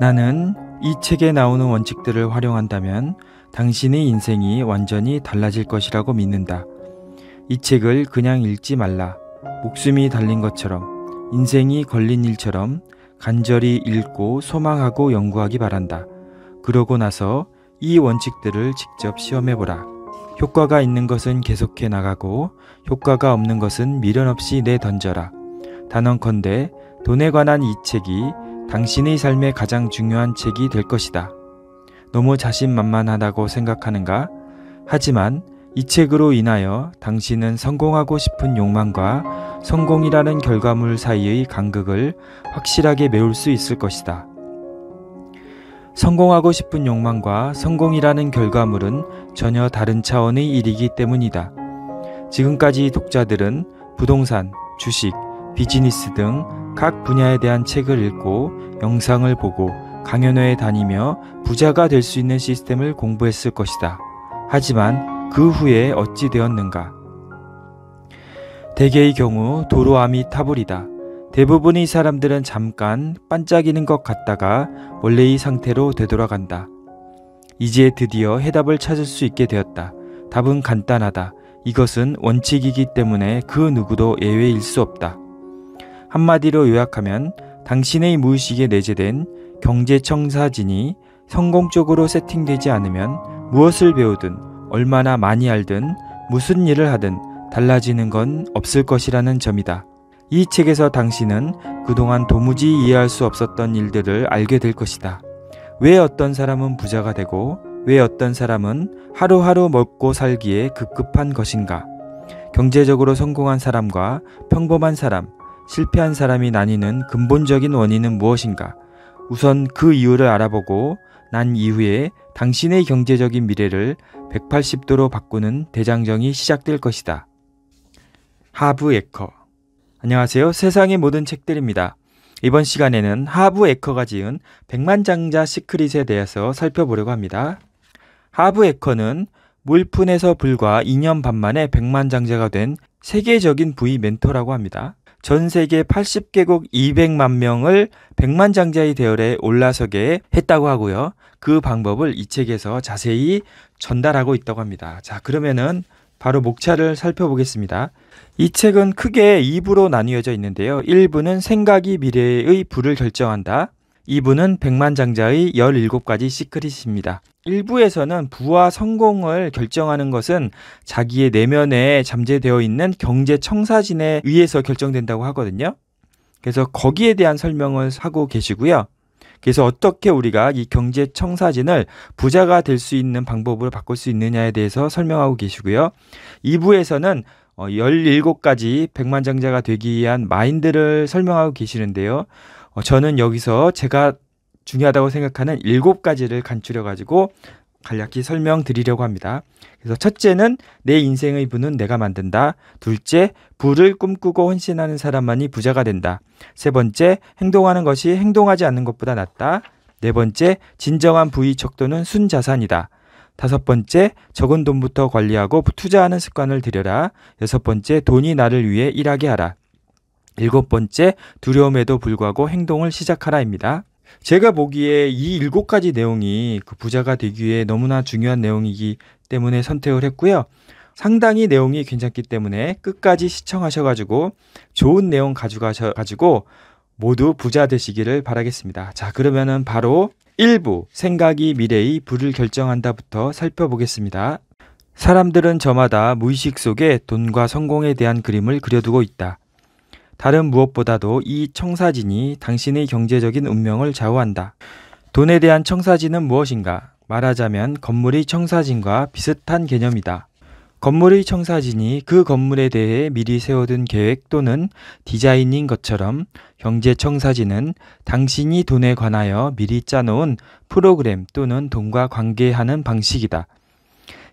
나는 이 책에 나오는 원칙들을 활용한다면 당신의 인생이 완전히 달라질 것이라고 믿는다. 이 책을 그냥 읽지 말라. 목숨이 달린 것처럼, 인생이 걸린 일처럼 간절히 읽고 소망하고 연구하기 바란다. 그러고 나서 이 원칙들을 직접 시험해보라. 효과가 있는 것은 계속해 나가고, 효과가 없는 것은 미련 없이 내던져라. 단언컨대 돈에 관한 이 책이 당신의 삶의 가장 중요한 책이 될 것이다. 너무 자신만만하다고 생각하는가? 하지만 이 책으로 인하여 당신은 성공하고 싶은 욕망과 성공이라는 결과물 사이의 간극을 확실하게 메울 수 있을 것이다. 성공하고 싶은 욕망과 성공이라는 결과물은 전혀 다른 차원의 일이기 때문이다. 지금까지 독자들은 부동산, 주식, 비즈니스 등각 분야에 대한 책을 읽고 영상을 보고 강연회에 다니며 부자가 될 수 있는 시스템을 공부했을 것이다. 하지만 그 후에 어찌 되었는가? 대개의 경우 도로암이 타불이다. 대부분의 사람들은 잠깐 반짝이는 것 같다가 원래의 상태로 되돌아간다. 이제 드디어 해답을 찾을 수 있게 되었다. 답은 간단하다. 이것은 원칙이기 때문에 그 누구도 예외일 수 없다. 한마디로 요약하면 당신의 무의식에 내재된 경제청사진이 성공적으로 세팅되지 않으면 무엇을 배우든 얼마나 많이 알든 무슨 일을 하든 달라지는 건 없을 것이라는 점이다. 이 책에서 당신은 그동안 도무지 이해할 수 없었던 일들을 알게 될 것이다. 왜 어떤 사람은 부자가 되고 왜 어떤 사람은 하루하루 먹고 살기에 급급한 것인가? 경제적으로 성공한 사람과 평범한 사람, 실패한 사람이 나뉘는 근본적인 원인은 무엇인가? 우선 그 이유를 알아보고 난 이후에 당신의 경제적인 미래를 180도로 바꾸는 대장정이 시작될 것이다. 하브 에커 안녕하세요. 세상의 모든 책들입니다. 이번 시간에는 하브 에커가 지은 백만장자 시크릿에 대해서 살펴보려고 합니다. 하브 에커는 물푼에서 불과 2년 반 만에 백만장자가 된 세계적인 부위 멘토라고 합니다. 전 세계 80개국 200만 명을 100만 장자의 대열에 올라서게 했다고 하고요. 그 방법을 이 책에서 자세히 전달하고 있다고 합니다. 자, 그러면은 바로 목차를 살펴보겠습니다. 이 책은 크게 2부로 나뉘어져 있는데요. 1부는 생각이 미래의 부를 결정한다. 이분은 백만장자의 17가지 시크릿입니다. 일부에서는 부와 성공을 결정하는 것은 자기의 내면에 잠재되어 있는 경제 청사진에 의해서 결정된다고 하거든요. 그래서 거기에 대한 설명을 하고 계시고요. 그래서 어떻게 우리가 이 경제 청사진을 부자가 될 수 있는 방법으로 바꿀 수 있느냐에 대해서 설명하고 계시고요. 2부에서는 17가지 어, 백만장자가 되기 위한 마인드를 설명하고 계시는데요. 어, 저는 여기서 제가 중요하다고 생각하는 일곱 가지를 간추려 가지고 간략히 설명드리려고 합니다. 그래서 첫째는 내 인생의 부는 내가 만든다. 둘째, 부를 꿈꾸고 헌신하는 사람만이 부자가 된다. 세 번째, 행동하는 것이 행동하지 않는 것보다 낫다. 네 번째, 진정한 부의 척도는 순자산이다. 다섯 번째, 적은 돈부터 관리하고 투자하는 습관을 들여라. 여섯 번째, 돈이 나를 위해 일하게 하라. 일곱 번째, 두려움에도 불구하고 행동을 시작하라입니다. 제가 보기에 이 일곱 가지 내용이 그 부자가 되기 위해 너무나 중요한 내용이기 때문에 선택을 했고요. 상당히 내용이 괜찮기 때문에 끝까지 시청하셔가지고 좋은 내용 가져가셔가지고 모두 부자 되시기를 바라겠습니다. 자, 그러면은 바로 1부 생각이 미래의 부를 결정한다부터 살펴보겠습니다. 사람들은 저마다 무의식 속에 돈과 성공에 대한 그림을 그려두고 있다. 다른 무엇보다도 이 청사진이 당신의 경제적인 운명을 좌우한다. 돈에 대한 청사진은 무엇인가? 말하자면 건물의 청사진과 비슷한 개념이다. 건물의 청사진이 그 건물에 대해 미리 세워둔 계획 또는 디자인인 것처럼 경제 청사진은 당신이 돈에 관하여 미리 짜놓은 프로그램 또는 돈과 관계하는 방식이다.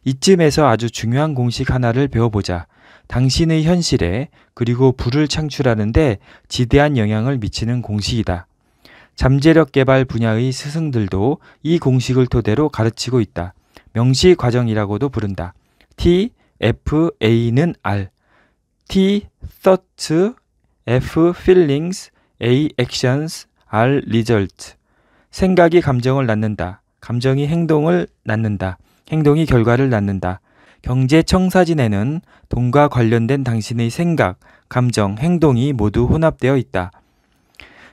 이쯤에서 아주 중요한 공식 하나를 배워보자. 당신의 현실에 그리고 부를 창출하는데 지대한 영향을 미치는 공식이다. 잠재력 개발 분야의 스승들도 이 공식을 토대로 가르치고 있다. 명시 과정이라고도 부른다. T, F, A는 R. T, thoughts, F, feelings, A, actions, R, result. 생각이 감정을 낳는다. 감정이 행동을 낳는다. 행동이 결과를 낳는다. 경제청 사진에는 돈과 관련된 당신의 생각, 감정, 행동이 모두 혼합되어 있다.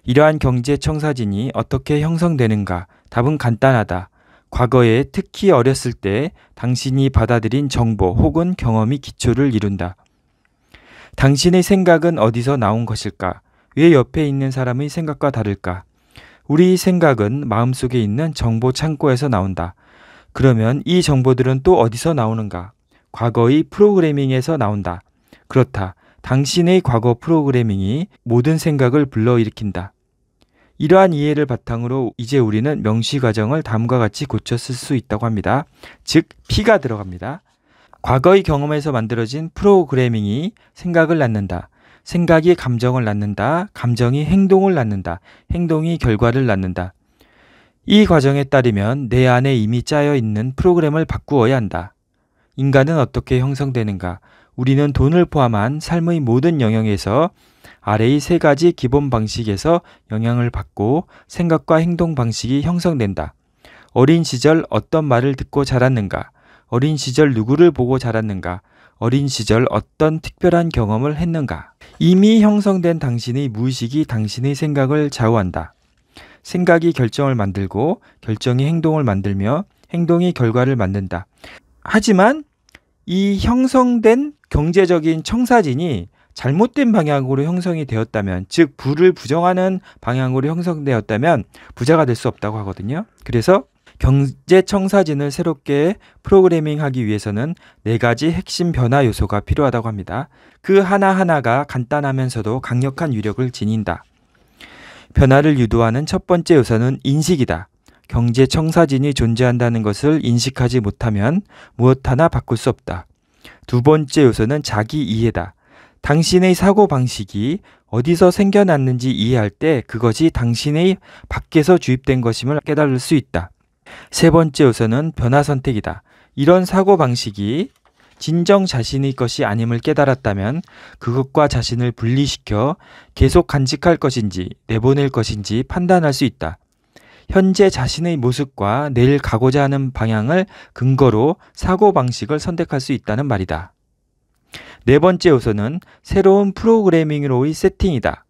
이러한 경제청 사진이 어떻게 형성되는가? 답은 간단하다. 과거에 특히 어렸을 때 당신이 받아들인 정보 혹은 경험이 기초를 이룬다. 당신의 생각은 어디서 나온 것일까? 왜 옆에 있는 사람의 생각과 다를까? 우리 생각은 마음속에 있는 정보 창고에서 나온다. 그러면 이 정보들은 또 어디서 나오는가? 과거의 프로그래밍에서 나온다. 그렇다. 당신의 과거 프로그래밍이 모든 생각을 불러일으킨다. 이러한 이해를 바탕으로 이제 우리는 명시 과정을 다음과 같이 고쳐 쓸 수 있다고 합니다. 즉, P가 들어갑니다. 과거의 경험에서 만들어진 프로그래밍이 생각을 낳는다. 생각이 감정을 낳는다. 감정이 행동을 낳는다. 행동이 결과를 낳는다. 이 과정에 따르면 내 안에 이미 짜여 있는 프로그램을 바꾸어야 한다. 인간은 어떻게 형성되는가? 우리는 돈을 포함한 삶의 모든 영역에서 아래의 세 가지 기본 방식에서 영향을 받고 생각과 행동 방식이 형성된다. 어린 시절 어떤 말을 듣고 자랐는가? 어린 시절 누구를 보고 자랐는가? 어린 시절 어떤 특별한 경험을 했는가? 이미 형성된 당신의 무의식이 당신의 생각을 좌우한다. 생각이 결정을 만들고 결정이 행동을 만들며 행동이 결과를 만든다. 하지만 이 형성된 경제적인 청사진이 잘못된 방향으로 형성이 되었다면, 즉 부를 부정하는 방향으로 형성되었다면 부자가 될 수 없다고 하거든요. 그래서 경제 청사진을 새롭게 프로그래밍하기 위해서는 네 가지 핵심 변화 요소가 필요하다고 합니다. 그 하나하나가 간단하면서도 강력한 위력을 지닌다. 변화를 유도하는 첫 번째 요소는 인식이다. 경제 청사진이 존재한다는 것을 인식하지 못하면 무엇 하나 바꿀 수 없다. 두 번째 요소는 자기 이해다. 당신의 사고 방식이 어디서 생겨났는지 이해할 때 그것이 당신의 밖에서 주입된 것임을 깨달을 수 있다. 세 번째 요소는 변화 선택이다. 이런 사고 방식이 진정 자신의 것이 아님을 깨달았다면 그것과 자신을 분리시켜 계속 간직할 것인지 내보낼 것인지 판단할 수 있다. 현재 자신의 모습과 내일 가고자 하는 방향을 근거로 사고방식을 선택할 수 있다는 말이다. 네 번째 요소는 새로운 프로그래밍으로의 세팅이다.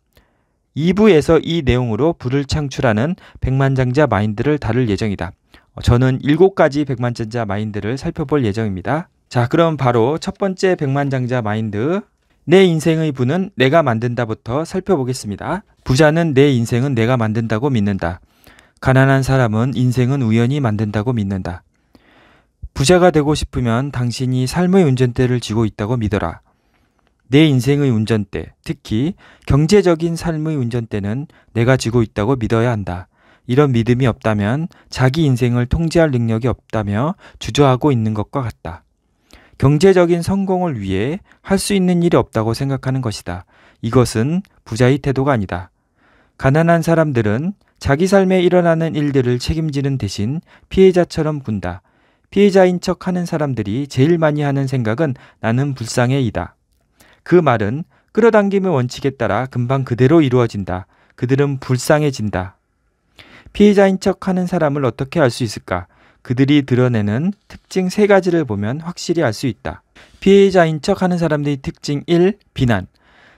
2부에서 이 내용으로 부를 창출하는 백만장자 마인드를 다룰 예정이다. 어, 저는 7가지 백만장자 마인드를 살펴볼 예정입니다. 자, 그럼 바로 첫 번째 백만장자 마인드. 내 인생의 부는 내가 만든다부터 살펴보겠습니다. 부자는 내 인생은 내가 만든다고 믿는다. 가난한 사람은 인생은 우연히 만든다고 믿는다. 부자가 되고 싶으면 당신이 삶의 운전대를 쥐고 있다고 믿어라. 내 인생의 운전대, 특히 경제적인 삶의 운전대는 내가 쥐고 있다고 믿어야 한다. 이런 믿음이 없다면 자기 인생을 통제할 능력이 없다며 주저하고 있는 것과 같다. 경제적인 성공을 위해 할 수 있는 일이 없다고 생각하는 것이다. 이것은 부자의 태도가 아니다. 가난한 사람들은 자기 삶에 일어나는 일들을 책임지는 대신 피해자처럼 군다. 피해자인 척 하는 사람들이 제일 많이 하는 생각은 나는 불쌍해이다. 그 말은 끌어당김의 원칙에 따라 금방 그대로 이루어진다. 그들은 불쌍해진다. 피해자인 척 하는 사람을 어떻게 알 수 있을까? 그들이 드러내는 특징 세 가지를 보면 확실히 알 수 있다. 피해자인 척 하는 사람들의 특징 1. 비난.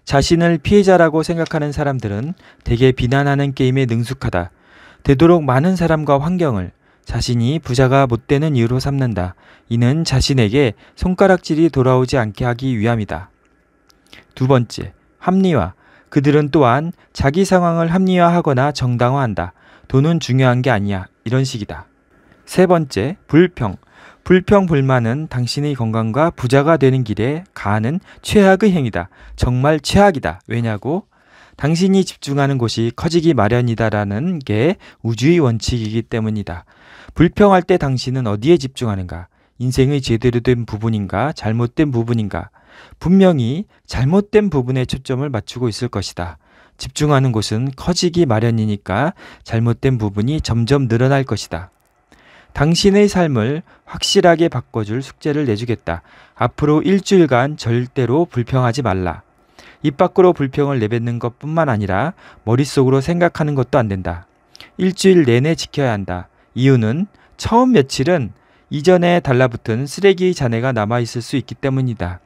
자신을 피해자라고 생각하는 사람들은 대개 비난하는 게임에 능숙하다. 되도록 많은 사람과 환경을 자신이 부자가 못 되는 이유로 삼는다. 이는 자신에게 손가락질이 돌아오지 않게 하기 위함이다. 두 번째, 합리화. 그들은 또한 자기 상황을 합리화하거나 정당화한다. 돈은 중요한 게 아니야. 이런 식이다. 세 번째, 불평. 불평 불만은 당신의 건강과 부자가 되는 길에 가하는 최악의 행위다. 정말 최악이다. 왜냐고? 당신이 집중하는 곳이 커지기 마련이다라는 게 우주의 원칙이기 때문이다. 불평할 때 당신은 어디에 집중하는가? 인생의 제대로 된 부분인가? 잘못된 부분인가? 분명히 잘못된 부분에 초점을 맞추고 있을 것이다. 집중하는 곳은 커지기 마련이니까 잘못된 부분이 점점 늘어날 것이다. 당신의 삶을 확실하게 바꿔줄 숙제를 내주겠다. 앞으로 일주일간 절대로 불평하지 말라. 입 밖으로 불평을 내뱉는 것 뿐만 아니라 머릿속으로 생각하는 것도 안 된다. 일주일 내내 지켜야 한다. 이유는 처음 며칠은 이전에 달라붙은 쓰레기 잔해가 남아있을 수 있기 때문이다.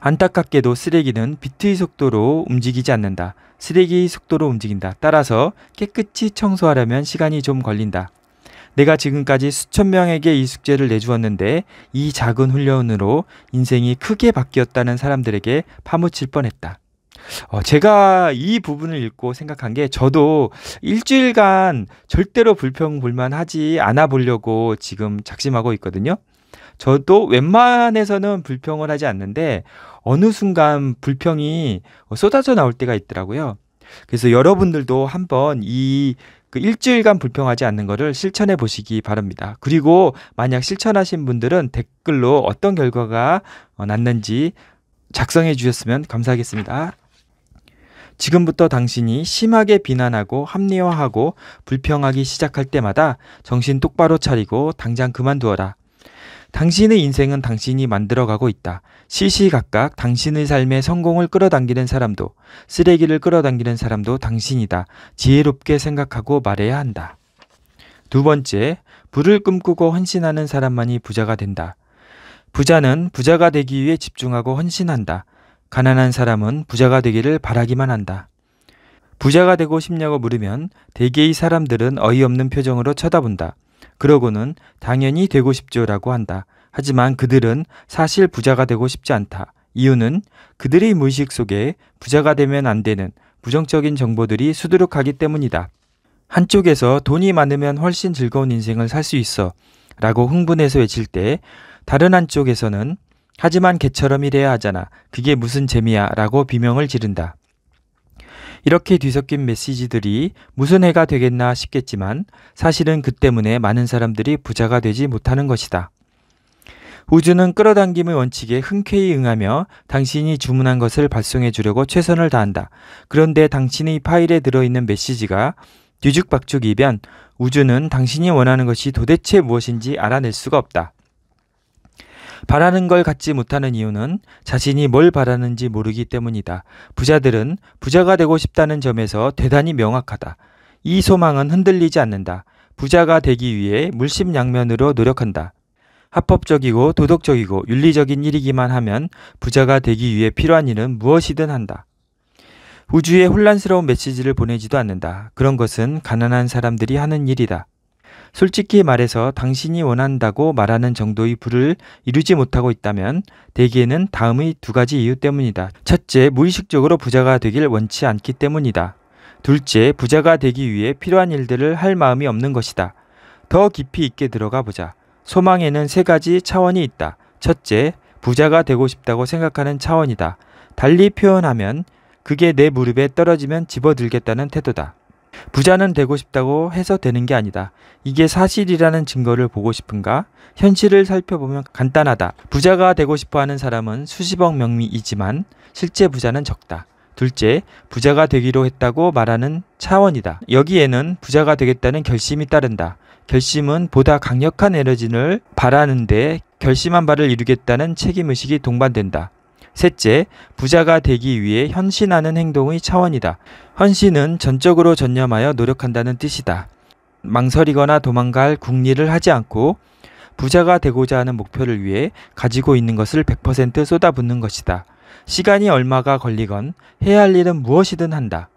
안타깝게도 쓰레기는 비트의 속도로 움직이지 않는다. 쓰레기 속도로 움직인다. 따라서 깨끗이 청소하려면 시간이 좀 걸린다. 내가 지금까지 수천 명에게 이 숙제를 내주었는데 이 작은 훈련으로 인생이 크게 바뀌었다는 사람들에게 파묻힐 뻔했다. 어, 제가 이 부분을 읽고 생각한 게 저도 일주일간 절대로 불평불만 하지 않아 보려고 지금 작심하고 있거든요. 저도 웬만해서는 불평을 하지 않는데 어느 순간 불평이 쏟아져 나올 때가 있더라고요. 그래서 여러분들도 한번 이그 일주일간 불평하지 않는 것을 실천해 보시기 바랍니다. 그리고 만약 실천하신 분들은 댓글로 어떤 결과가 어, 났는지 작성해 주셨으면 감사하겠습니다. 지금부터 당신이 심하게 비난하고 합리화하고 불평하기 시작할 때마다 정신 똑바로 차리고 당장 그만두어라. 당신의 인생은 당신이 만들어가고 있다. 시시각각 당신의 삶에 성공을 끌어당기는 사람도 쓰레기를 끌어당기는 사람도 당신이다. 지혜롭게 생각하고 말해야 한다. 두 번째, 불을 꿈꾸고 헌신하는 사람만이 부자가 된다. 부자는 부자가 되기 위해 집중하고 헌신한다. 가난한 사람은 부자가 되기를 바라기만 한다. 부자가 되고 싶냐고 물으면 대개의 사람들은 어이없는 표정으로 쳐다본다. 그러고는 당연히 되고 싶죠라고 한다. 하지만 그들은 사실 부자가 되고 싶지 않다. 이유는 그들의 무의식 속에 부자가 되면 안 되는 부정적인 정보들이 수두룩하기 때문이다. 한쪽에서 돈이 많으면 훨씬 즐거운 인생을 살 수 있어 라고 흥분해서 외칠 때 다른 한쪽에서는 하지만 개처럼 일해야 하잖아. 그게 무슨 재미야 라고 비명을 지른다. 이렇게 뒤섞인 메시지들이 무슨 해가 되겠나 싶겠지만 사실은 그 때문에 많은 사람들이 부자가 되지 못하는 것이다. 우주는 끌어당김의 원칙에 흔쾌히 응하며 당신이 주문한 것을 발송해 주려고 최선을 다한다. 그런데 당신의 파일에 들어있는 메시지가 뒤죽박죽이면 우주는 당신이 원하는 것이 도대체 무엇인지 알아낼 수가 없다. 바라는 걸 갖지 못하는 이유는 자신이 뭘 바라는지 모르기 때문이다. 부자들은 부자가 되고 싶다는 점에서 대단히 명확하다. 이 소망은 흔들리지 않는다. 부자가 되기 위해 물심양면으로 노력한다. 합법적이고 도덕적이고 윤리적인 일이기만 하면 부자가 되기 위해 필요한 일은 무엇이든 한다. 우주에 혼란스러운 메시지를 보내지도 않는다. 그런 것은 가난한 사람들이 하는 일이다. 솔직히 말해서 당신이 원한다고 말하는 정도의 부를 이루지 못하고 있다면 대개는 다음의 두 가지 이유 때문이다. 첫째, 무의식적으로 부자가 되길 원치 않기 때문이다. 둘째, 부자가 되기 위해 필요한 일들을 할 마음이 없는 것이다. 더 깊이 있게 들어가 보자. 소망에는 세 가지 차원이 있다. 첫째, 부자가 되고 싶다고 생각하는 차원이다. 달리 표현하면 그게 내 무릎에 떨어지면 집어들겠다는 태도다. 부자는 되고 싶다고 해서 되는 게 아니다. 이게 사실이라는 증거를 보고 싶은가? 현실을 살펴보면 간단하다. 부자가 되고 싶어 하는 사람은 수십억 명미이지만 실제 부자는 적다. 둘째, 부자가 되기로 했다고 말하는 차원이다. 여기에는 부자가 되겠다는 결심이 따른다. 결심은 보다 강력한 에너지를 바라는데 결심한 바를 이루겠다는 책임의식이 동반된다. 셋째, 부자가 되기 위해 현신하는 행동의 차원이다. 헌신은 전적으로 전념하여 노력한다는 뜻이다. 망설이거나 도망갈 궁리를 하지 않고 부자가 되고자 하는 목표를 위해 가지고 있는 것을 100% 쏟아붓는 것이다. 시간이 얼마가 걸리건 해야 할 일은 무엇이든 한다.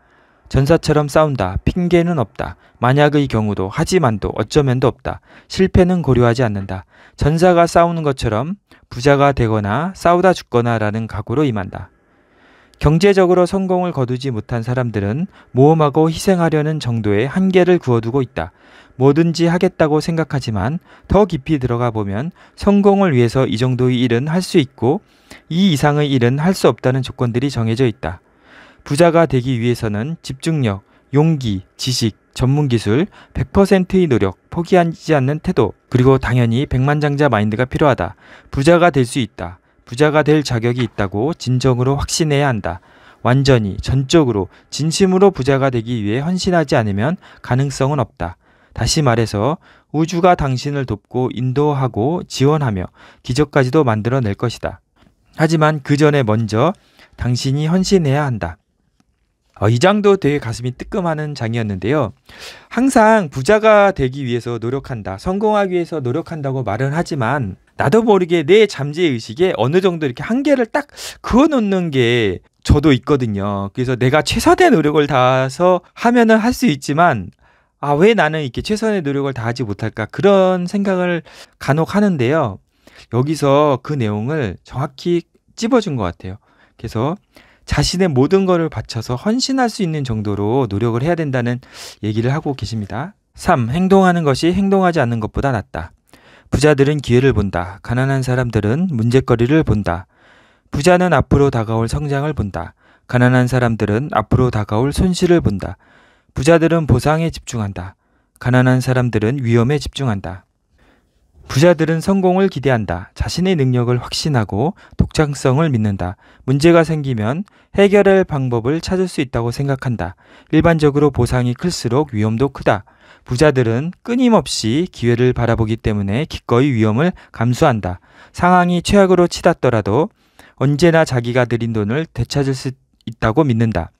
전사처럼 싸운다. 핑계는 없다. 만약의 경우도 하지만도 어쩌면도 없다. 실패는 고려하지 않는다. 전사가 싸우는 것처럼 부자가 되거나 싸우다 죽거나 라는 각오로 임한다. 경제적으로 성공을 거두지 못한 사람들은 모험하고 희생하려는 정도의 한계를 그어두고 있다. 뭐든지 하겠다고 생각하지만 더 깊이 들어가 보면 성공을 위해서 이 정도의 일은 할 수 있고 이 이상의 일은 할 수 없다는 조건들이 정해져 있다. 부자가 되기 위해서는 집중력, 용기, 지식, 전문 기술, 100%의 노력, 포기하지 않는 태도, 그리고 당연히 백만장자 마인드가 필요하다. 부자가 될 수 있다. 부자가 될 자격이 있다고 진정으로 확신해야 한다. 완전히, 전적으로, 진심으로 부자가 되기 위해 헌신하지 않으면 가능성은 없다. 다시 말해서 우주가 당신을 돕고 인도하고 지원하며 기적까지도 만들어낼 것이다. 하지만 그 전에 먼저 당신이 헌신해야 한다. 어, 이 장도 되게 가슴이 뜨끔하는 장이었는데요. 항상 부자가 되기 위해서 노력한다, 성공하기 위해서 노력한다고 말은 하지만 나도 모르게 내 잠재 의식에 어느 정도 이렇게 한계를 딱 그어 놓는 게 저도 있거든요. 그래서 내가 최선의 노력을 다해서 하면은 할 수 있지만 아, 왜 나는 이렇게 최선의 노력을 다하지 못할까? 그런 생각을 간혹 하는데요. 여기서 그 내용을 정확히 찝어준 것 같아요. 그래서 자신의 모든 것을 바쳐서 헌신할 수 있는 정도로 노력을 해야 된다는 얘기를 하고 계십니다. 3. 행동하는 것이 행동하지 않는 것보다 낫다. 부자들은 기회를 본다. 가난한 사람들은 문제거리를 본다. 부자는 앞으로 다가올 성장을 본다. 가난한 사람들은 앞으로 다가올 손실을 본다. 부자들은 보상에 집중한다. 가난한 사람들은 위험에 집중한다. 부자들은 성공을 기대한다. 자신의 능력을 확신하고 독창성을 믿는다. 문제가 생기면 해결할 방법을 찾을 수 있다고 생각한다. 일반적으로 보상이 클수록 위험도 크다. 부자들은 끊임없이 기회를 바라보기 때문에 기꺼이 위험을 감수한다. 상황이 최악으로 치닫더라도 언제나 자기가 들인 돈을 되찾을 수 있다고 믿는다.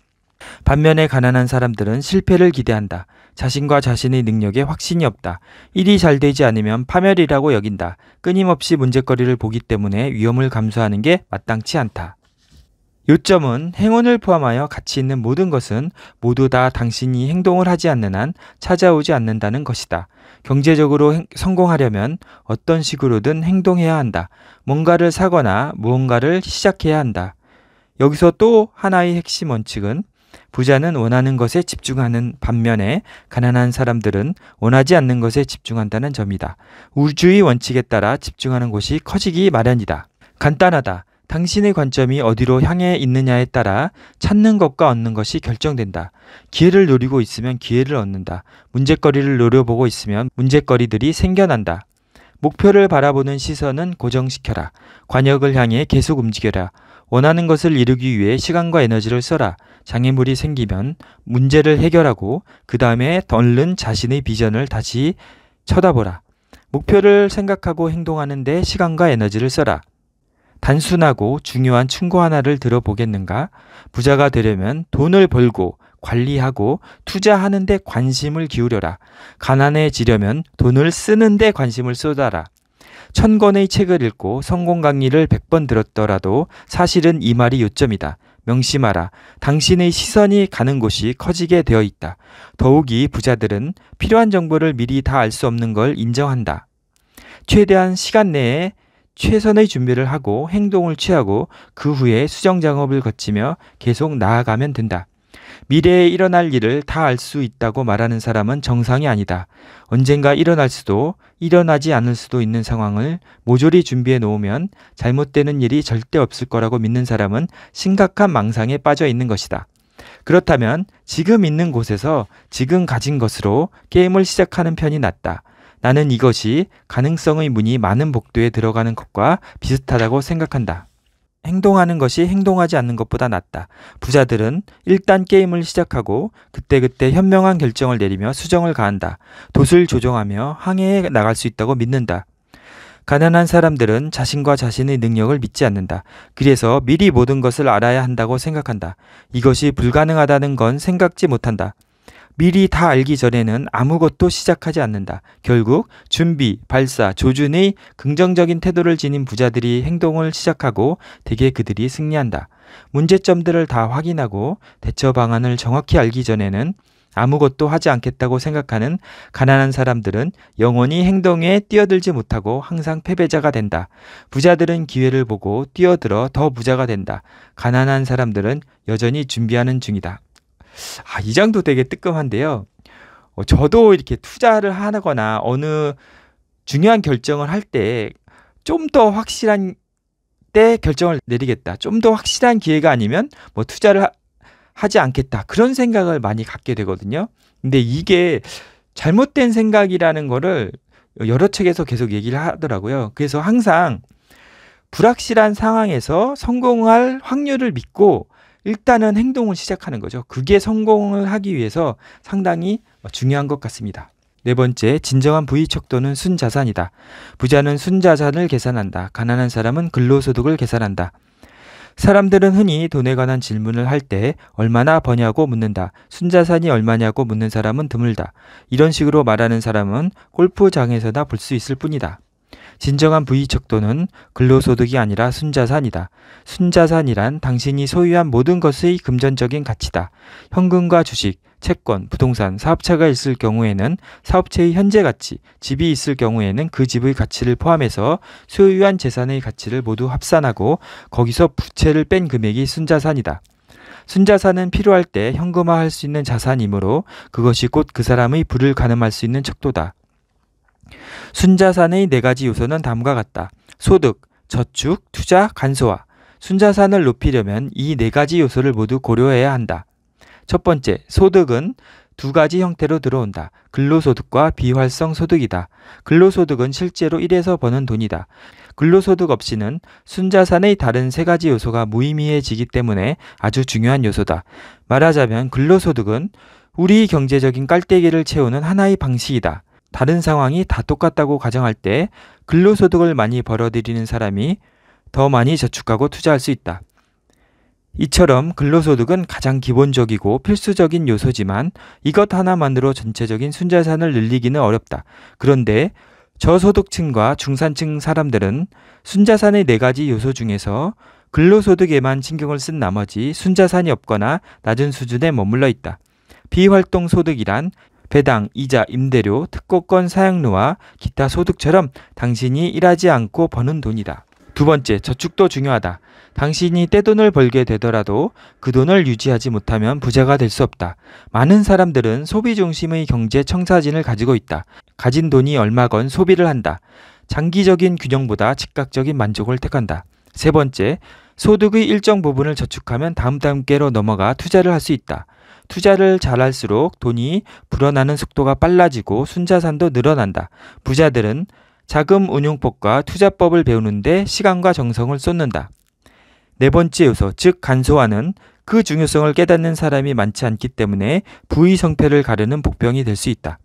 반면에 가난한 사람들은 실패를 기대한다. 자신과 자신의 능력에 확신이 없다. 일이 잘 되지 않으면 파멸이라고 여긴다. 끊임없이 문제거리를 보기 때문에 위험을 감수하는 게 마땅치 않다. 요점은 행운을 포함하여 가치 있는 모든 것은 모두 다 당신이 행동을 하지 않는 한 찾아오지 않는다는 것이다. 경제적으로 행, 성공하려면 어떤 식으로든 행동해야 한다. 뭔가를 사거나 무언가를 시작해야 한다. 여기서 또 하나의 핵심 원칙은 부자는 원하는 것에 집중하는 반면에 가난한 사람들은 원하지 않는 것에 집중한다는 점이다. 우주의 원칙에 따라 집중하는 곳이 커지기 마련이다. 간단하다. 당신의 관점이 어디로 향해 있느냐에 따라 찾는 것과 얻는 것이 결정된다. 기회를 노리고 있으면 기회를 얻는다. 문제거리를 노려보고 있으면 문제거리들이 생겨난다. 목표를 바라보는 시선은 고정시켜라. 관역을 향해 계속 움직여라. 원하는 것을 이루기 위해 시간과 에너지를 써라. 장애물이 생기면 문제를 해결하고 그 다음에 덜른 자신의 비전을 다시 쳐다보라. 목표를 생각하고 행동하는데 시간과 에너지를 써라. 단순하고 중요한 충고 하나를 들어보겠는가? 부자가 되려면 돈을 벌고 관리하고 투자하는데 관심을 기울여라. 가난해지려면 돈을 쓰는데 관심을 쏟아라. 천 권의 책을 읽고 성공 강의를 백 번 들었더라도 사실은 이 말이 요점이다. 명심하라. 당신의 시선이 가는 곳이 커지게 되어 있다. 더욱이 부자들은 필요한 정보를 미리 다 알 수 없는 걸 인정한다. 최대한 시간 내에 최선의 준비를 하고 행동을 취하고 그 후에 수정 작업을 거치며 계속 나아가면 된다. 미래에 일어날 일을 다 알 수 있다고 말하는 사람은 정상이 아니다. 언젠가 일어날 수도 일어나지 않을 수도 있는 상황을 모조리 준비해 놓으면 잘못되는 일이 절대 없을 거라고 믿는 사람은 심각한 망상에 빠져 있는 것이다. 그렇다면 지금 있는 곳에서 지금 가진 것으로 게임을 시작하는 편이 낫다. 나는 이것이 가능성의 문이 많은 복도에 들어가는 것과 비슷하다고 생각한다. 행동하는 것이 행동하지 않는 것보다 낫다. 부자들은 일단 게임을 시작하고 그때그때 현명한 결정을 내리며 수정을 가한다. 도술 조정하며 항해에 나갈 수 있다고 믿는다. 가난한 사람들은 자신과 자신의 능력을 믿지 않는다. 그래서 미리 모든 것을 알아야 한다고 생각한다. 이것이 불가능하다는 건 생각지 못한다. 미리 다 알기 전에는 아무것도 시작하지 않는다. 결국 준비, 발사, 조준의 긍정적인 태도를 지닌 부자들이 행동을 시작하고 대개 그들이 승리한다. 문제점들을 다 확인하고 대처 방안을 정확히 알기 전에는 아무것도 하지 않겠다고 생각하는 가난한 사람들은 영원히 행동에 뛰어들지 못하고 항상 패배자가 된다. 부자들은 기회를 보고 뛰어들어 더 부자가 된다. 가난한 사람들은 여전히 준비하는 중이다. 아, 이 장도 되게 뜨끔한데요. 어, 저도 이렇게 투자를 하거나 어느 중요한 결정을 할 때 좀 더 확실한 때 결정을 내리겠다. 좀 더 확실한 기회가 아니면 뭐 투자를 하, 지 않겠다. 그런 생각을 많이 갖게 되거든요. 근데 이게 잘못된 생각이라는 거를 여러 책에서 계속 얘기를 하더라고요. 그래서 항상 불확실한 상황에서 성공할 확률을 믿고 일단은 행동을 시작하는 거죠. 그게 성공을 하기 위해서 상당히 중요한 것 같습니다. 네 번째, 진정한 부의 척도는 순자산이다. 부자는 순자산을 계산한다. 가난한 사람은 근로소득을 계산한다. 사람들은 흔히 돈에 관한 질문을 할 때 얼마나 버냐고 묻는다. 순자산이 얼마냐고 묻는 사람은 드물다. 이런 식으로 말하는 사람은 골프장에서나 볼 수 있을 뿐이다. 진정한 부의척도는 근로소득이 아니라 순자산이다. 순자산이란 당신이 소유한 모든 것의 금전적인 가치다. 현금과 주식, 채권, 부동산, 사업체가 있을 경우에는 사업체의 현재 가치, 집이 있을 경우에는 그 집의 가치를 포함해서 소유한 재산의 가치를 모두 합산하고 거기서 부채를 뺀 금액이 순자산이다. 순자산은 필요할 때 현금화할 수 있는 자산이므로 그것이 곧 그 사람의 부를 가늠할 수 있는 척도다. 순자산의 네 가지 요소는 다음과 같다. 소득, 저축, 투자, 간소화. 순자산을 높이려면 이 네 가지 요소를 모두 고려해야 한다. 첫 번째, 소득은 두 가지 형태로 들어온다. 근로소득과 비활성 소득이다. 근로소득은 실제로 일해서 버는 돈이다. 근로소득 없이는 순자산의 다른 세 가지 요소가 무의미해지기 때문에 아주 중요한 요소다. 말하자면 근로소득은 우리 경제적인 깔때기를 채우는 하나의 방식이다. 다른 상황이 다 똑같다고 가정할 때 근로소득을 많이 벌어들이는 사람이 더 많이 저축하고 투자할 수 있다. 이처럼 근로소득은 가장 기본적이고 필수적인 요소지만 이것 하나만으로 전체적인 순자산을 늘리기는 어렵다. 그런데 저소득층과 중산층 사람들은 순자산의 네 가지 요소 중에서 근로소득에만 신경을 쓴 나머지 순자산이 없거나 낮은 수준에 머물러 있다. 비활동소득이란 배당, 이자, 임대료, 특고권 사용료와 기타 소득처럼 당신이 일하지 않고 버는 돈이다. 두 번째, 저축도 중요하다. 당신이 떼돈을 벌게 되더라도 그 돈을 유지하지 못하면 부자가 될 수 없다. 많은 사람들은 소비 중심의 경제 청사진을 가지고 있다. 가진 돈이 얼마건 소비를 한다. 장기적인 균형보다 즉각적인 만족을 택한다. 세 번째, 소득의 일정 부분을 저축하면 다음 단계로 넘어가 투자를 할 수 있다. 투자를 잘할수록 돈이 불어나는 속도가 빨라지고 순자산도 늘어난다. 부자들은 자금 운용법과 투자법을 배우는데 시간과 정성을 쏟는다. 네 번째 요소, 즉 간소화는 그 중요성을 깨닫는 사람이 많지 않기 때문에 부의 성패를 가르는 복병이 될 수 있다.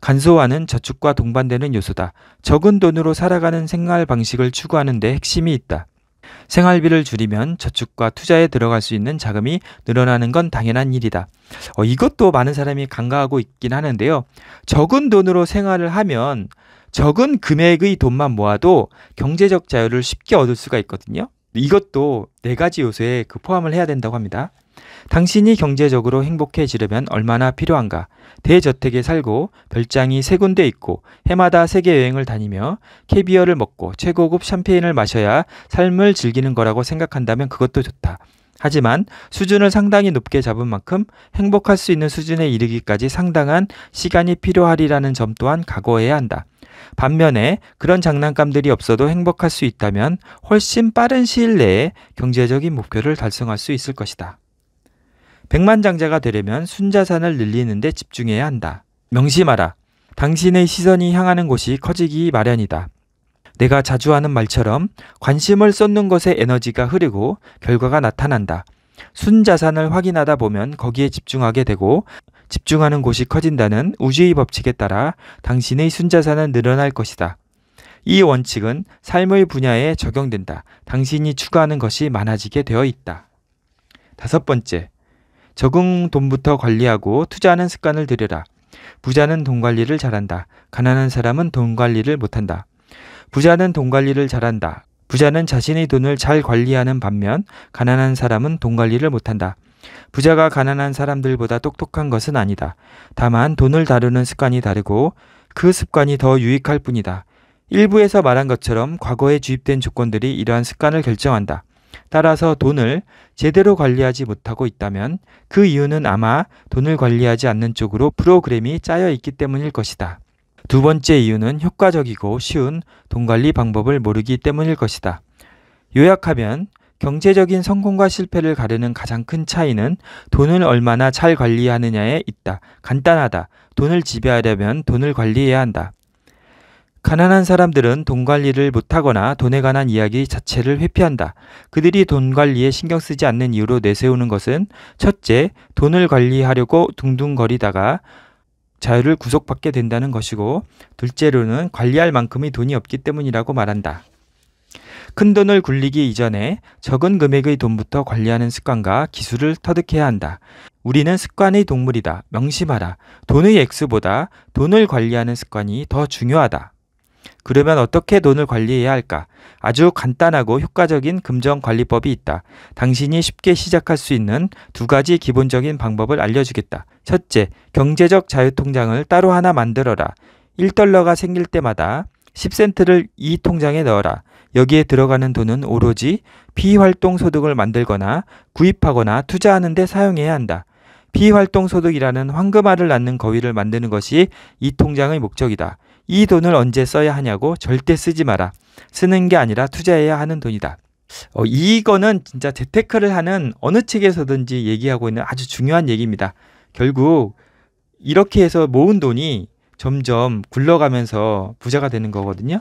간소화는 저축과 동반되는 요소다. 적은 돈으로 살아가는 생활 방식을 추구하는데 핵심이 있다. 생활비를 줄이면 저축과 투자에 들어갈 수 있는 자금이 늘어나는 건 당연한 일이다. 어, 이것도 많은 사람이 간과하고 있긴 하는데요. 적은 돈으로 생활을 하면 적은 금액의 돈만 모아도 경제적 자유를 쉽게 얻을 수가 있거든요. 이것도 네 가지 요소에 그 포함을 해야 된다고 합니다. 당신이 경제적으로 행복해지려면 얼마나 필요한가? 대저택에 살고 별장이 세 군데 있고 해마다 세계 여행을 다니며 캐비어를 먹고 최고급 샴페인을 마셔야 삶을 즐기는 거라고 생각한다면 그것도 좋다. 하지만 수준을 상당히 높게 잡은 만큼 행복할 수 있는 수준에 이르기까지 상당한 시간이 필요하리라는 점 또한 각오해야 한다. 반면에 그런 장난감들이 없어도 행복할 수 있다면 훨씬 빠른 시일 내에 경제적인 목표를 달성할 수 있을 것이다. 백만장자가 되려면 순자산을 늘리는데 집중해야 한다. 명심하라. 당신의 시선이 향하는 곳이 커지기 마련이다. 내가 자주 하는 말처럼 관심을 쏟는 것에 에너지가 흐르고 결과가 나타난다. 순자산을 확인하다 보면 거기에 집중하게 되고 집중하는 곳이 커진다는 우주의 법칙에 따라 당신의 순자산은 늘어날 것이다. 이 원칙은 삶의 분야에 적용된다. 당신이 추구하는 것이 많아지게 되어 있다. 다섯 번째, 적응 돈부터 관리하고 투자하는 습관을 들여라. 부자는 돈 관리를 잘한다. 가난한 사람은 돈 관리를 못한다. 부자는 돈 관리를 잘한다. 부자는 자신의 돈을 잘 관리하는 반면 가난한 사람은 돈 관리를 못한다. 부자가 가난한 사람들보다 똑똑한 것은 아니다. 다만 돈을 다루는 습관이 다르고 그 습관이 더 유익할 뿐이다. 일부에서 말한 것처럼 과거에 주입된 조건들이 이러한 습관을 결정한다. 따라서 돈을 제대로 관리하지 못하고 있다면 그 이유는 아마 돈을 관리하지 않는 쪽으로 프로그램이 짜여 있기 때문일 것이다. 두 번째 이유는 효과적이고 쉬운 돈 관리 방법을 모르기 때문일 것이다. 요약하면 경제적인 성공과 실패를 가르는 가장 큰 차이는 돈을 얼마나 잘 관리하느냐에 있다. 간단하다. 돈을 지배하려면 돈을 관리해야 한다. 가난한 사람들은 돈 관리를 못하거나 돈에 관한 이야기 자체를 회피한다. 그들이 돈 관리에 신경 쓰지 않는 이유로 내세우는 것은 첫째, 돈을 관리하려고 둥둥거리다가 자유를 구속받게 된다는 것이고, 둘째로는 관리할 만큼의 돈이 없기 때문이라고 말한다. 큰 돈을 굴리기 이전에 적은 금액의 돈부터 관리하는 습관과 기술을 터득해야 한다. 우리는 습관의 동물이다. 명심하라. 돈의 액수보다 돈을 관리하는 습관이 더 중요하다. 그러면 어떻게 돈을 관리해야 할까? 아주 간단하고 효과적인 금전 관리법이 있다. 당신이 쉽게 시작할 수 있는 두 가지 기본적인 방법을 알려주겠다. 첫째, 경제적 자유통장을 따로 하나 만들어라. 1달러가 생길 때마다 10센트를 이 통장에 넣어라. 여기에 들어가는 돈은 오로지 피활동 소득을 만들거나 구입하거나 투자하는 데 사용해야 한다. 피활동 소득이라는 황금알을 낳는 거위를 만드는 것이 이 통장의 목적이다. 이 돈을 언제 써야 하냐고 절대 쓰지 마라. 쓰는 게 아니라 투자해야 하는 돈이다. 어, 이거는 진짜 재테크를 하는 어느 책에서든지 얘기하고 있는 아주 중요한 얘기입니다. 결국 이렇게 해서 모은 돈이 점점 굴러가면서 부자가 되는 거거든요.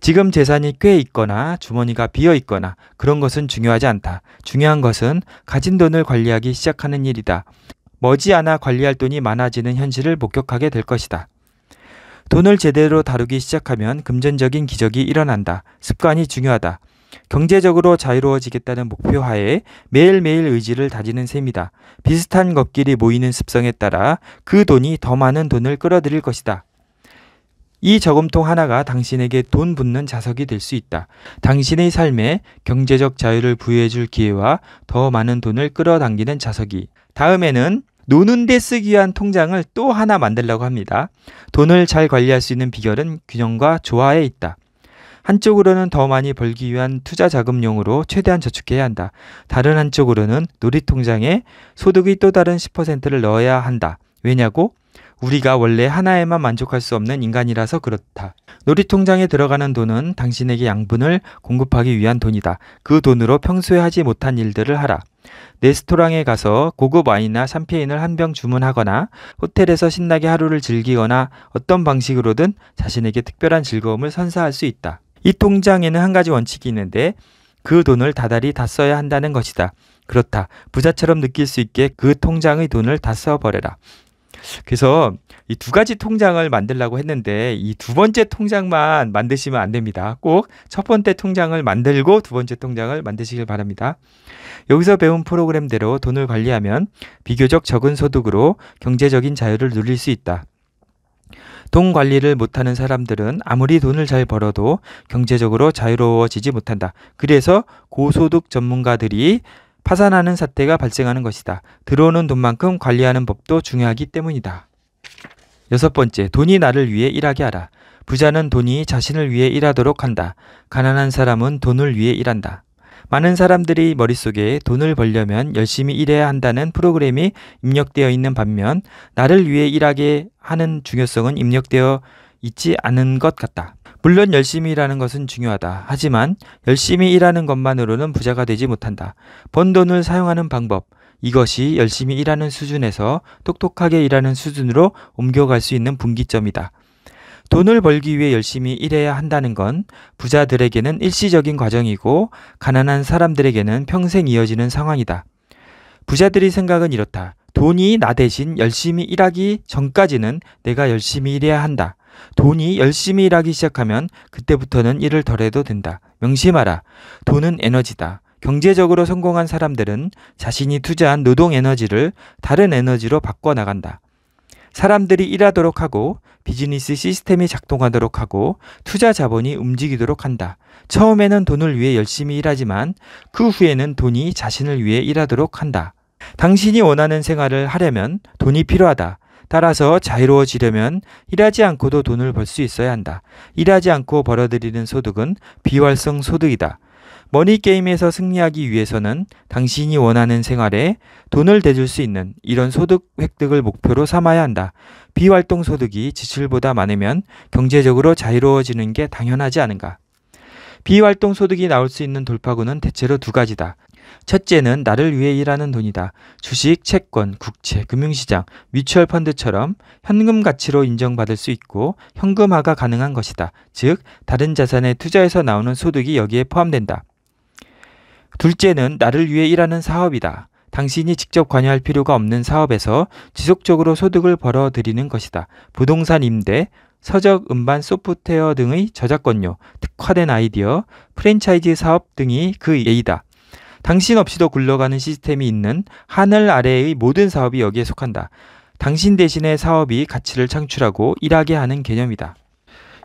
지금 재산이 꽤 있거나 주머니가 비어 있거나 그런 것은 중요하지 않다. 중요한 것은 가진 돈을 관리하기 시작하는 일이다. 머지않아 관리할 돈이 많아지는 현실을 목격하게 될 것이다. 돈을 제대로 다루기 시작하면 금전적인 기적이 일어난다. 습관이 중요하다. 경제적으로 자유로워지겠다는 목표 하에 매일매일 의지를 다지는 셈이다. 비슷한 것끼리 모이는 습성에 따라 그 돈이 더 많은 돈을 끌어들일 것이다. 이 저금통 하나가 당신에게 돈붙는 자석이 될 수 있다. 당신의 삶에 경제적 자유를 부여해줄 기회와 더 많은 돈을 끌어당기는 자석이. 다음에는 노는 데 쓰기 위한 통장을 또 하나 만들라고 합니다. 돈을 잘 관리할 수 있는 비결은 균형과 조화에 있다. 한쪽으로는 더 많이 벌기 위한 투자 자금용으로 최대한 저축해야 한다. 다른 한쪽으로는 놀이통장에 소득이또 다른 10%를 넣어야 한다. 왜냐고? 우리가 원래 하나에만 만족할 수 없는 인간이라서 그렇다. 놀이통장에 들어가는 돈은 당신에게 양분을 공급하기 위한 돈이다. 그 돈으로 평소에 하지 못한 일들을 하라. 레스토랑에 가서 고급 와인이나 샴페인을 한 병 주문하거나 호텔에서 신나게 하루를 즐기거나 어떤 방식으로든 자신에게 특별한 즐거움을 선사할 수 있다. 이 통장에는 한 가지 원칙이 있는데 그 돈을 다달이 다 써야 한다는 것이다. 그렇다. 부자처럼 느낄 수 있게 그 통장의 돈을 다 써버려라. 그래서 이 두 가지 통장을 만들라고 했는데 이 두 번째 통장만 만드시면 안 됩니다. 꼭 첫 번째 통장을 만들고 두 번째 통장을 만드시길 바랍니다. 여기서 배운 프로그램대로 돈을 관리하면 비교적 적은 소득으로 경제적인 자유를 누릴 수 있다. 돈 관리를 못하는 사람들은 아무리 돈을 잘 벌어도 경제적으로 자유로워지지 못한다. 그래서 고소득 전문가들이 파산하는 사태가 발생하는 것이다. 들어오는 돈만큼 관리하는 법도 중요하기 때문이다. 여섯 번째, 돈이 나를 위해 일하게 하라. 부자는 돈이 자신을 위해 일하도록 한다. 가난한 사람은 돈을 위해 일한다. 많은 사람들이 머릿속에 돈을 벌려면 열심히 일해야 한다는 프로그램이 입력되어 있는 반면 나를 위해 일하게 하는 중요성은 입력되어 있지 않은 것 같다. 물론 열심히 일하는 것은 중요하다. 하지만 열심히 일하는 것만으로는 부자가 되지 못한다. 번 돈을 사용하는 방법. 이것이 열심히 일하는 수준에서 똑똑하게 일하는 수준으로 옮겨갈 수 있는 분기점이다. 돈을 벌기 위해 열심히 일해야 한다는 건 부자들에게는 일시적인 과정이고 가난한 사람들에게는 평생 이어지는 상황이다. 부자들이 생각은 이렇다. 돈이 나 대신 열심히 일하기 전까지는 내가 열심히 일해야 한다. 돈이 열심히 일하기 시작하면 그때부터는 일을 덜 해도 된다. 명심하라. 돈은 에너지다. 경제적으로 성공한 사람들은 자신이 투자한 노동 에너지를 다른 에너지로 바꿔 나간다. 사람들이 일하도록 하고 비즈니스 시스템이 작동하도록 하고 투자 자본이 움직이도록 한다. 처음에는 돈을 위해 열심히 일하지만 그 후에는 돈이 자신을 위해 일하도록 한다. 당신이 원하는 생활을 하려면 돈이 필요하다. 따라서 자유로워지려면 일하지 않고도 돈을 벌 수 있어야 한다. 일하지 않고 벌어들이는 소득은 비활성 소득이다. 머니게임에서 승리하기 위해서는 당신이 원하는 생활에 돈을 대줄 수 있는 이런 소득 획득을 목표로 삼아야 한다. 비활동 소득이 지출보다 많으면 경제적으로 자유로워지는 게 당연하지 않은가. 비활동 소득이 나올 수 있는 돌파구는 대체로 두 가지다. 첫째는 나를 위해 일하는 돈이다. 주식, 채권, 국채, 금융시장, 위추얼 펀드처럼 현금 가치로 인정받을 수 있고 현금화가 가능한 것이다. 즉, 다른 자산에 투자해서 나오는 소득이 여기에 포함된다. 둘째는 나를 위해 일하는 사업이다. 당신이 직접 관여할 필요가 없는 사업에서 지속적으로 소득을 벌어들이는 것이다. 부동산 임대, 서적 음반 소프트웨어 등의 저작권료, 특화된 아이디어, 프랜차이즈 사업 등이 그 예이다. 당신 없이도 굴러가는 시스템이 있는 하늘 아래의 모든 사업이 여기에 속한다. 당신 대신에 사업이 가치를 창출하고 일하게 하는 개념이다.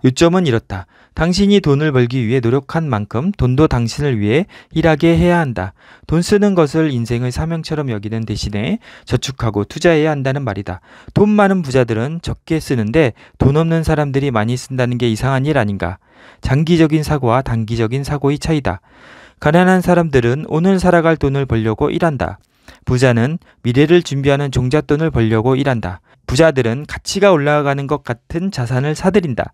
요점은 이렇다. 당신이 돈을 벌기 위해 노력한 만큼 돈도 당신을 위해 일하게 해야 한다. 돈 쓰는 것을 인생의 사명처럼 여기는 대신에 저축하고 투자해야 한다는 말이다. 돈 많은 부자들은 적게 쓰는데 돈 없는 사람들이 많이 쓴다는 게 이상한 일 아닌가. 장기적인 사고와 단기적인 사고의 차이다. 가난한 사람들은 오늘 살아갈 돈을 벌려고 일한다. 부자는 미래를 준비하는 종잣돈을 벌려고 일한다. 부자들은 가치가 올라가는 것 같은 자산을 사들인다.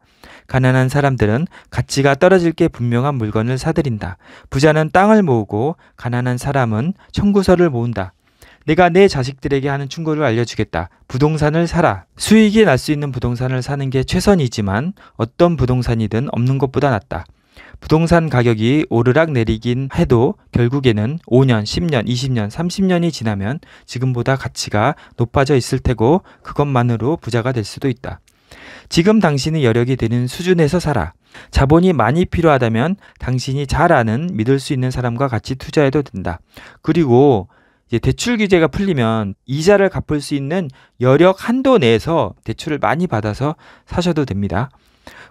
가난한 사람들은 가치가 떨어질 게 분명한 물건을 사들인다. 부자는 땅을 모으고 가난한 사람은 청구서를 모은다. 내가 내 자식들에게 하는 충고를 알려주겠다. 부동산을 사라. 수익이 날 수 있는 부동산을 사는 게 최선이지만 어떤 부동산이든 없는 것보다 낫다. 부동산 가격이 오르락 내리긴 해도 결국에는 5년, 10년, 20년, 30년이 지나면 지금보다 가치가 높아져 있을 테고 그것만으로 부자가 될 수도 있다. 지금 당신이 여력이 되는 수준에서 살아. 자본이 많이 필요하다면 당신이 잘 아는 믿을 수 있는 사람과 같이 투자해도 된다. 그리고 이제 대출 규제가 풀리면 이자를 갚을 수 있는 여력 한도 내에서 대출을 많이 받아서 사셔도 됩니다.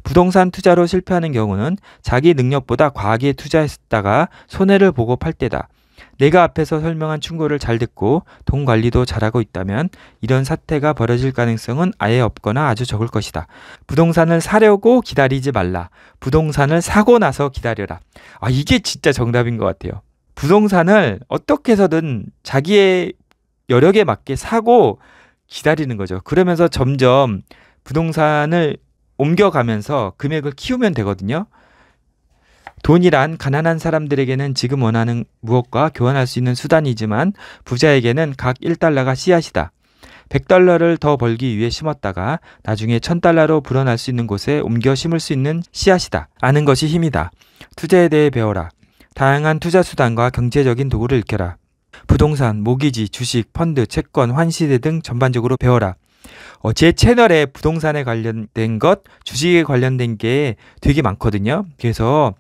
부동산 투자로 실패하는 경우는 자기 능력보다 과하게 투자했다가 손해를 보고 팔 때다. 내가 앞에서 설명한 충고를 잘 듣고 돈 관리도 잘하고 있다면 이런 사태가 벌어질 가능성은 아예 없거나 아주 적을 것이다. 부동산을 사려고 기다리지 말라. 부동산을 사고 나서 기다려라. 아, 이게 진짜 정답인 것 같아요. 부동산을 어떻게 해서든 자기의 여력에 맞게 사고 기다리는 거죠. 그러면서 점점 부동산을 옮겨가면서 금액을 키우면 되거든요. 돈이란 가난한 사람들에게는 지금 원하는 무엇과 교환할 수 있는 수단이지만 부자에게는 각 1달러가 씨앗이다. 100달러를 더 벌기 위해 심었다가 나중에 1000달러로 불어날 수 있는 곳에 옮겨 심을 수 있는 씨앗이다. 아는 것이 힘이다. 투자에 대해 배워라. 다양한 투자 수단과 경제적인 도구를 익혀라. 부동산, 모기지, 주식, 펀드, 채권, 환시대 등 전반적으로 배워라. 어, 제 채널에 부동산에 관련된 것, 주식에 관련된 게 되게 많거든요. 그래서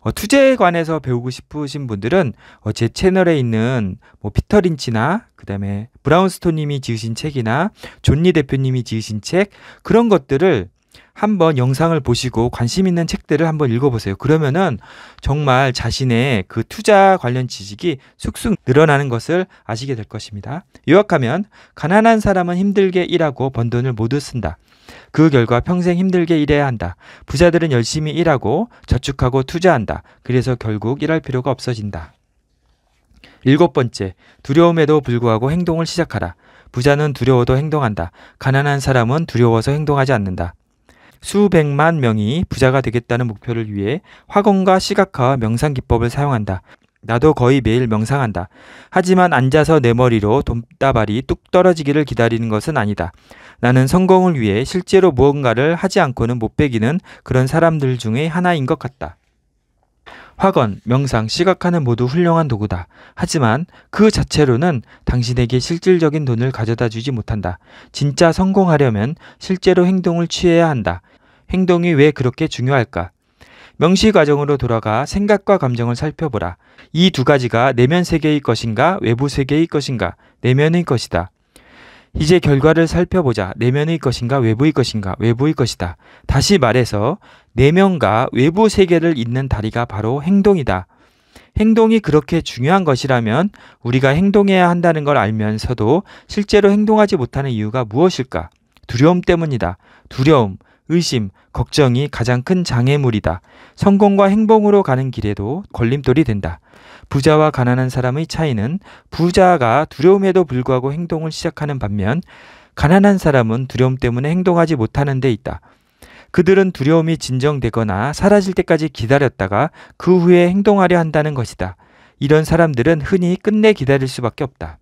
어, 투자에 관해서 배우고 싶으신 분들은 어, 제 채널에 있는 뭐 피터 린치나 그다음에 브라운스톤님이 지으신 책이나 존 리 대표님이 지으신 책 그런 것들을 한번 영상을 보시고 관심 있는 책들을 한번 읽어보세요. 그러면은 정말 자신의 그 투자 관련 지식이 쑥쑥 늘어나는 것을 아시게 될 것입니다. 요약하면 가난한 사람은 힘들게 일하고 번 돈을 모두 쓴다. 그 결과 평생 힘들게 일해야 한다. 부자들은 열심히 일하고 저축하고 투자한다. 그래서 결국 일할 필요가 없어진다. 일곱 번째, 두려움에도 불구하고 행동을 시작하라. 부자는 두려워도 행동한다. 가난한 사람은 두려워서 행동하지 않는다. 수백만 명이 부자가 되겠다는 목표를 위해 화건과 시각화와 명상 기법을 사용한다. 나도 거의 매일 명상한다. 하지만 앉아서 내 머리로 돈다발이 뚝 떨어지기를 기다리는 것은 아니다. 나는 성공을 위해 실제로 무언가를 하지 않고는 못 배기는 그런 사람들 중의 하나인 것 같다. 화건, 명상, 시각화는 모두 훌륭한 도구다. 하지만 그 자체로는 당신에게 실질적인 돈을 가져다 주지 못한다. 진짜 성공하려면 실제로 행동을 취해야 한다. 행동이 왜 그렇게 중요할까? 명시 과정으로 돌아가 생각과 감정을 살펴보라. 이 두 가지가 내면 세계의 것인가, 외부 세계의 것인가, 내면의 것이다. 이제 결과를 살펴보자. 내면의 것인가 외부의 것인가 외부의 것이다. 다시 말해서 내면과 외부 세계를 잇는 다리가 바로 행동이다. 행동이 그렇게 중요한 것이라면 우리가 행동해야 한다는 걸 알면서도 실제로 행동하지 못하는 이유가 무엇일까? 두려움 때문이다. 두려움, 의심, 걱정이 가장 큰 장애물이다. 성공과 행복으로 가는 길에도 걸림돌이 된다. 부자와 가난한 사람의 차이는 부자가 두려움에도 불구하고 행동을 시작하는 반면 가난한 사람은 두려움 때문에 행동하지 못하는 데 있다. 그들은 두려움이 진정되거나 사라질 때까지 기다렸다가 그 후에 행동하려 한다는 것이다. 이런 사람들은 흔히 끝내 기다릴 수밖에 없다.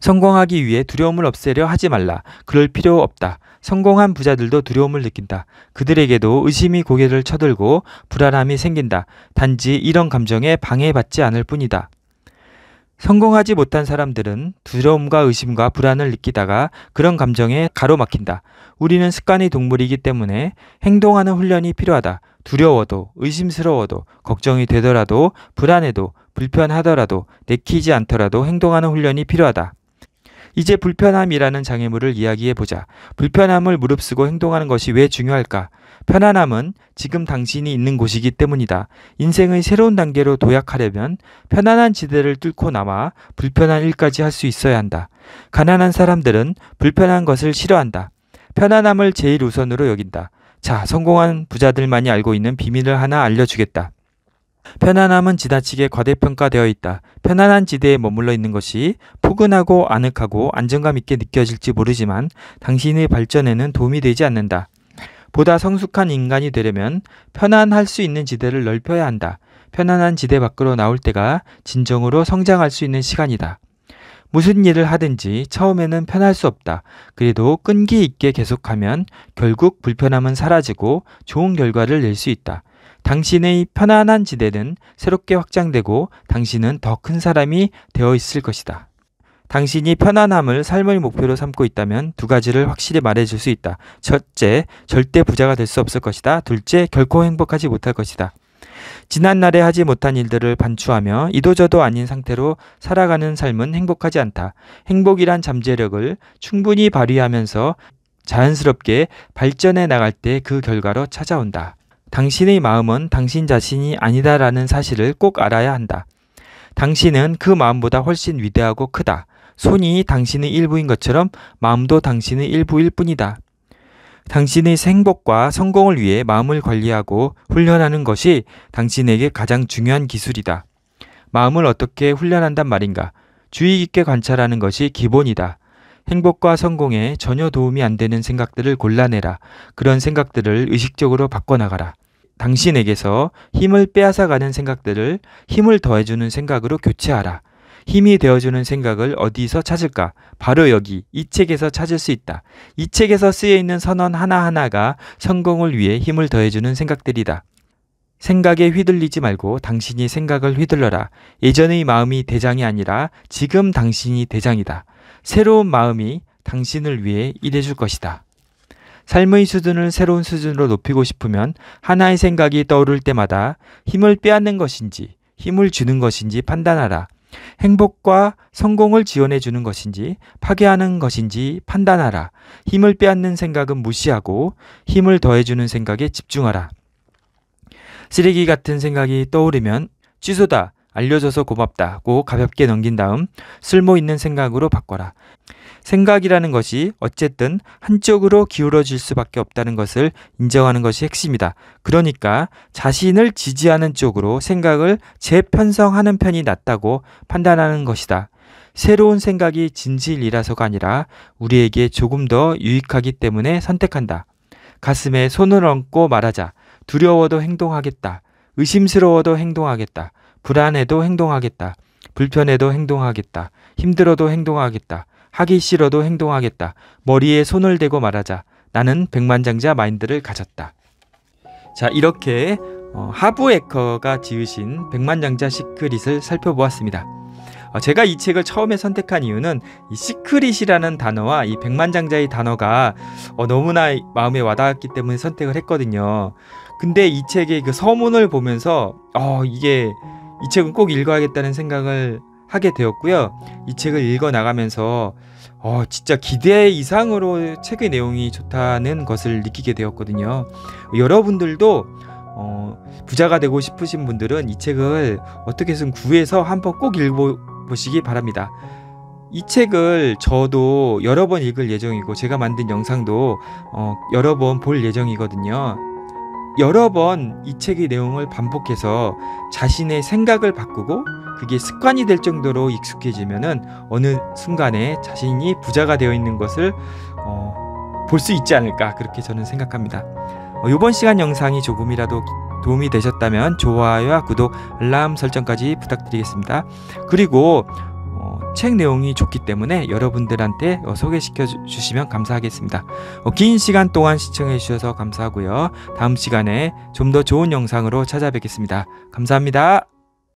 성공하기 위해 두려움을 없애려 하지 말라. 그럴 필요 없다. 성공한 부자들도 두려움을 느낀다. 그들에게도 의심이 고개를 쳐들고 불안함이 생긴다. 단지 이런 감정에 방해받지 않을 뿐이다. 성공하지 못한 사람들은 두려움과 의심과 불안을 느끼다가 그런 감정에 가로막힌다. 우리는 습관이 동물이기 때문에 행동하는 훈련이 필요하다. 두려워도, 의심스러워도, 걱정이 되더라도, 불안해도, 불편하더라도, 내키지 않더라도 행동하는 훈련이 필요하다. 이제 불편함이라는 장애물을 이야기해 보자. 불편함을 무릅쓰고 행동하는 것이 왜 중요할까? 편안함은 지금 당신이 있는 곳이기 때문이다. 인생의 새로운 단계로 도약하려면 편안한 지대를 뚫고 나와 불편한 일까지 할 수 있어야 한다. 가난한 사람들은 불편한 것을 싫어한다. 편안함을 제일 우선으로 여긴다. 자, 성공한 부자들만이 알고 있는 비밀을 하나 알려주겠다. 편안함은 지나치게 과대평가되어 있다. 편안한 지대에 머물러 있는 것이 포근하고 아늑하고 안정감 있게 느껴질지 모르지만 당신의 발전에는 도움이 되지 않는다. 보다 성숙한 인간이 되려면 편안할 수 있는 지대를 넓혀야 한다. 편안한 지대 밖으로 나올 때가 진정으로 성장할 수 있는 시간이다. 무슨 일을 하든지 처음에는 편할 수 없다. 그래도 끈기 있게 계속하면 결국 불편함은 사라지고 좋은 결과를 낼 수 있다. 당신의 편안한 지대는 새롭게 확장되고 당신은 더 큰 사람이 되어 있을 것이다. 당신이 편안함을 삶의 목표로 삼고 있다면 두 가지를 확실히 말해줄 수 있다. 첫째, 절대 부자가 될 수 없을 것이다. 둘째, 결코 행복하지 못할 것이다. 지난날에 하지 못한 일들을 반추하며 이도저도 아닌 상태로 살아가는 삶은 행복하지 않다. 행복이란 잠재력을 충분히 발휘하면서 자연스럽게 발전해 나갈 때 그 결과로 찾아온다. 당신의 마음은 당신 자신이 아니다라는 사실을 꼭 알아야 한다. 당신은 그 마음보다 훨씬 위대하고 크다. 손이 당신의 일부인 것처럼 마음도 당신의 일부일 뿐이다. 당신의 행복과 성공을 위해 마음을 관리하고 훈련하는 것이 당신에게 가장 중요한 기술이다. 마음을 어떻게 훈련한단 말인가? 주의 깊게 관찰하는 것이 기본이다. 행복과 성공에 전혀 도움이 안 되는 생각들을 골라내라. 그런 생각들을 의식적으로 바꿔나가라. 당신에게서 힘을 빼앗아가는 생각들을 힘을 더해주는 생각으로 교체하라. 힘이 되어주는 생각을 어디서 찾을까? 바로 여기, 이 책에서 찾을 수 있다. 이 책에서 쓰여 있는 선언 하나하나가 성공을 위해 힘을 더해주는 생각들이다. 생각에 휘둘리지 말고 당신이 생각을 휘둘러라. 예전의 마음이 대장이 아니라 지금 당신이 대장이다. 새로운 마음이 당신을 위해 일해줄 것이다. 삶의 수준을 새로운 수준으로 높이고 싶으면 하나의 생각이 떠오를 때마다 힘을 빼앗는 것인지 힘을 주는 것인지 판단하라. 행복과 성공을 지원해 주는 것인지 파괴하는 것인지 판단하라. 힘을 빼앗는 생각은 무시하고 힘을 더해주는 생각에 집중하라. 쓰레기 같은 생각이 떠오르면 취소다, 알려줘서 고맙다고 가볍게 넘긴 다음 쓸모 있는 생각으로 바꿔라. 생각이라는 것이 어쨌든 한쪽으로 기울어질 수밖에 없다는 것을 인정하는 것이 핵심이다. 그러니까 자신을 지지하는 쪽으로 생각을 재편성하는 편이 낫다고 판단하는 것이다. 새로운 생각이 진실이라서가 아니라 우리에게 조금 더 유익하기 때문에 선택한다. 가슴에 손을 얹고 말하자. 두려워도 행동하겠다. 의심스러워도 행동하겠다. 불안해도 행동하겠다. 불편해도 행동하겠다. 힘들어도 행동하겠다. 하기 싫어도 행동하겠다. 머리에 손을 대고 말하자. 나는 백만장자 마인드를 가졌다. 자, 이렇게 어, 하부 에커가 지으신 백만장자 시크릿을 살펴보았습니다. 어, 제가 이 책을 처음에 선택한 이유는 이 시크릿이라는 단어와 이 백만장자의 단어가 어, 너무나 마음에 와닿았기 때문에 선택을 했거든요. 근데 이 책의 그 서문을 보면서 어, 이게 이 책은 꼭 읽어야겠다는 생각을 하게 되었고요. 이 책을 읽어 나가면서 어, 진짜 기대 이상으로 책의 내용이 좋다는 것을 느끼게 되었거든요. 여러분들도 어, 부자가 되고 싶으신 분들은 이 책을 어떻게든 구해서 한번 꼭 읽어보시기 바랍니다. 이 책을 저도 여러 번 읽을 예정이고 제가 만든 영상도 어, 여러 번 볼 예정이거든요. 여러 번 이 책의 내용을 반복해서 자신의 생각을 바꾸고 그게 습관이 될 정도로 익숙해지면은 어느 순간에 자신이 부자가 되어 있는 것을 어, 볼수 있지 않을까 그렇게 저는 생각합니다. 어, 이번 시간 영상이 조금이라도 도움이 되셨다면 좋아요와 구독, 알람 설정까지 부탁드리겠습니다. 그리고 어, 책 내용이 좋기 때문에 여러분들한테 어, 소개시켜 주, 시면 감사하겠습니다. 어, 긴 시간 동안 시청해 주셔서 감사하고요. 다음 시간에 좀 더 좋은 영상으로 찾아뵙겠습니다. 감사합니다.